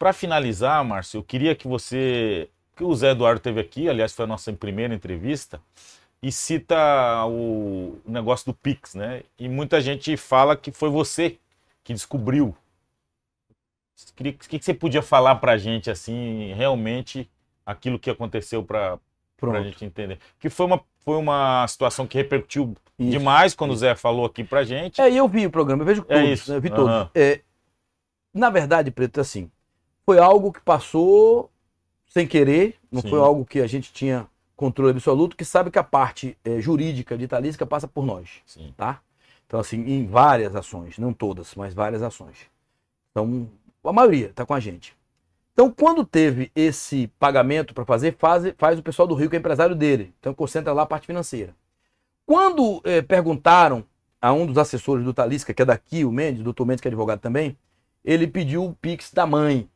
Para finalizar, Márcio, eu queria que você. que o Zé Eduardo teve aqui, aliás, foi a nossa primeira entrevista, e cita o negócio do Pix, né? E muita gente fala que foi você que descobriu. O que, você podia falar para a gente, assim, realmente, aquilo que aconteceu para a gente entender? Que foi uma, foi uma situação que repercutiu isso, demais quando isso. o Zé falou aqui pra gente. É, eu vi o programa, eu vejo é todos, é isso. Né? Eu vi uhum. todos. É, na verdade, Preto, assim, foi algo que passou sem querer, não Sim. foi algo que a gente tinha controle absoluto, que sabe que a parte é, jurídica de Italisca passa por nós, Sim. tá? Então, assim, em várias ações, não todas, mas várias ações. Então, a maioria está com a gente. Então, quando teve esse pagamento para fazer, faz, faz o pessoal do Rio, que é empresário dele. Então, concentra lá a parte financeira. Quando é, perguntaram a um dos assessores do Talisca, que é daqui, o Mendes, doutor Mendes, que é advogado também, ele pediu o Pix da mãe.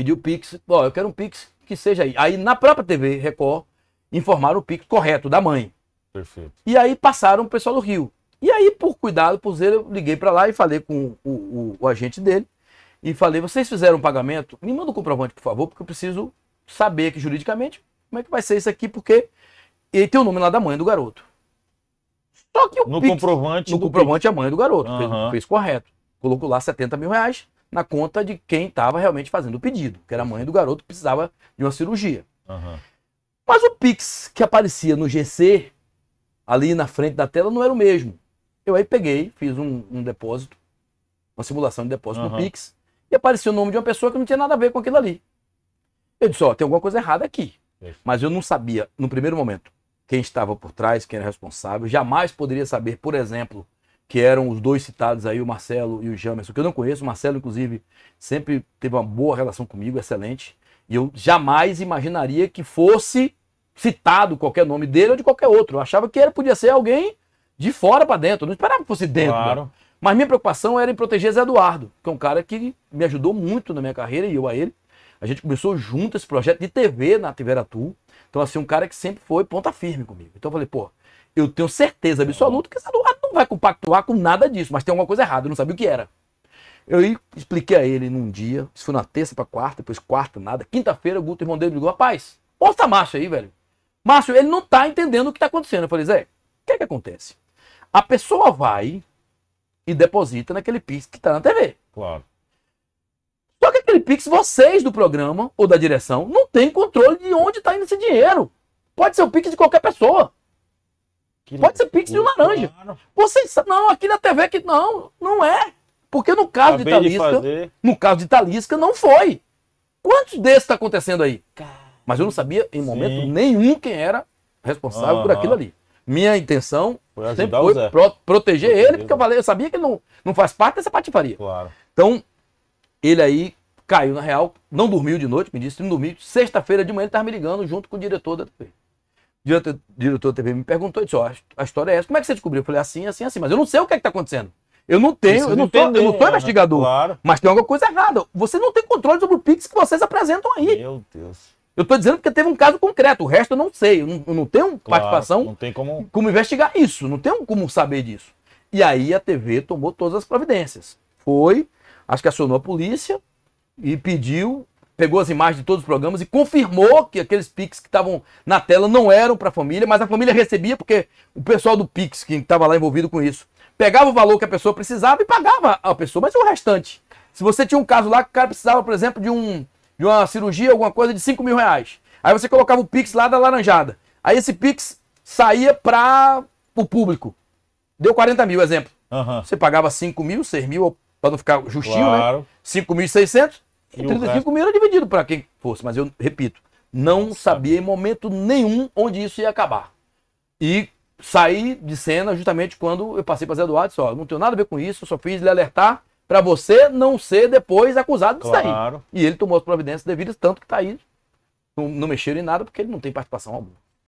Pediu Pix. Ó, eu quero um Pix que seja aí. Aí na própria TV Record informaram o Pix correto da mãe. Perfeito. E aí passaram o pessoal do Rio. E aí, por cuidado, por zelo, eu liguei para lá e falei com o, o, o, agente dele. E falei, vocês fizeram um pagamento? Me manda o um comprovante, por favor, porque eu preciso saber que juridicamente como é que vai ser isso aqui, porque ele tem o nome lá da mãe do garoto. Só que o no Pix, comprovante. No comprovante, Pix. É a mãe do garoto. Uhum. Fez, fez correto. Colocou lá 70 mil reais na conta de quem estava realmente fazendo o pedido, que era a mãe do garoto que precisava de uma cirurgia. Uhum. Mas o Pix que aparecia no GC, ali na frente da tela, não era o mesmo. Eu aí peguei, fiz um, um depósito, uma simulação de depósito uhum. no Pix, e apareceu o nome de uma pessoa que não tinha nada a ver com aquilo ali. Eu disse, ó, tem alguma coisa errada aqui. Isso. Mas eu não sabia, no primeiro momento, quem estava por trás, quem era responsável. Jamais poderia saber, por exemplo, que eram os dois citados aí, o Marcelo e o Jamerson, que eu não conheço. O Marcelo, inclusive, sempre teve uma boa relação comigo, excelente. E eu jamais imaginaria que fosse citado qualquer nome dele ou de qualquer outro. Eu achava que ele podia ser alguém de fora para dentro. Eu não esperava que fosse dentro. Né? Claro. Né? Mas minha preocupação era em proteger Zé Eduardo, que é um cara que me ajudou muito na minha carreira e eu a ele. A gente começou junto esse projeto de TV na Atu Então, assim, um cara que sempre foi ponta firme comigo. Então, eu falei, pô, eu tenho certeza absoluta que esse Eduardo não vai compactuar com nada disso, mas tem alguma coisa errada, eu não sabia o que era. Eu expliquei a ele num dia, isso foi na terça para quarta, depois quarta, nada. Quinta-feira, o Guto, irmão dele, ligou: rapaz, ouça a Márcio aí, velho. Márcio, ele não tá entendendo o que tá acontecendo. Eu falei: Zé, o que é que acontece? A pessoa vai e deposita naquele Pix que tá na TV. Claro. Só que aquele Pix, vocês do programa ou da direção não tem controle de onde tá indo esse dinheiro. Pode ser o Pix de qualquer pessoa. Que Pode ser Pix de um laranja. Claro. Você não, aqui na TV que não, não é. Porque no caso Acabei de Talisca, de no caso de Talisca não foi. Quantos desses está acontecendo aí? Caramba. Mas eu não sabia em momento Sim. nenhum quem era responsável uhum. por aquilo ali. Minha intenção foi sempre foi pro, proteger ele, porque eu, falei, eu sabia que ele não, não faz parte dessa patifaria. Claro. Então, ele aí caiu na real, não dormiu de noite, me disse que não dormiu. Sexta-feira de manhã ele estava me ligando junto com o diretor da TV diretor, diretor da TV me perguntou, disse, ó, oh, a história é essa. Como é que você descobriu? Eu falei, assim, assim, assim. Mas eu não sei o que é que tá acontecendo. Eu não tenho, eu não, tô, eu não, tô, né? investigador. Claro. Mas tem alguma coisa errada. Você não tem controle sobre o Pix que vocês apresentam aí. Meu Deus. Eu tô dizendo porque teve um caso concreto. O resto eu não sei. Eu não, eu não tenho claro, participação. Não tem como... como investigar isso. Não tenho como saber disso. E aí a TV tomou todas as providências. Foi, acho que acionou a polícia e pediu pegou as imagens de todos os programas e confirmou que aqueles Pix que estavam na tela não eram para a família, mas a família recebia porque o pessoal do Pix, que estava lá envolvido com isso, pegava o valor que a pessoa precisava e pagava a pessoa, mas o restante? Se você tinha um caso lá que o cara precisava, por exemplo, de, um, de uma cirurgia, alguma coisa de 5 mil reais. Aí você colocava o Pix lá da laranjada. Aí esse Pix saía para o público. Deu 40 mil, exemplo. Uhum. Você pagava 5 mil, 6 mil, para não ficar justinho, né? claro. né? 5.600. E 35 resto... mil era dividido para quem fosse, mas eu repito, não, sabia em momento nenhum onde isso ia acabar. E saí de cena justamente quando eu passei para Zé Eduardo e disse, ó, não tenho nada a ver com isso, só fiz lhe alertar para você não ser depois acusado disso claro. daí. E ele tomou as providências devidas, tanto que tá aí, não, não mexeram em nada, porque ele não tem participação alguma.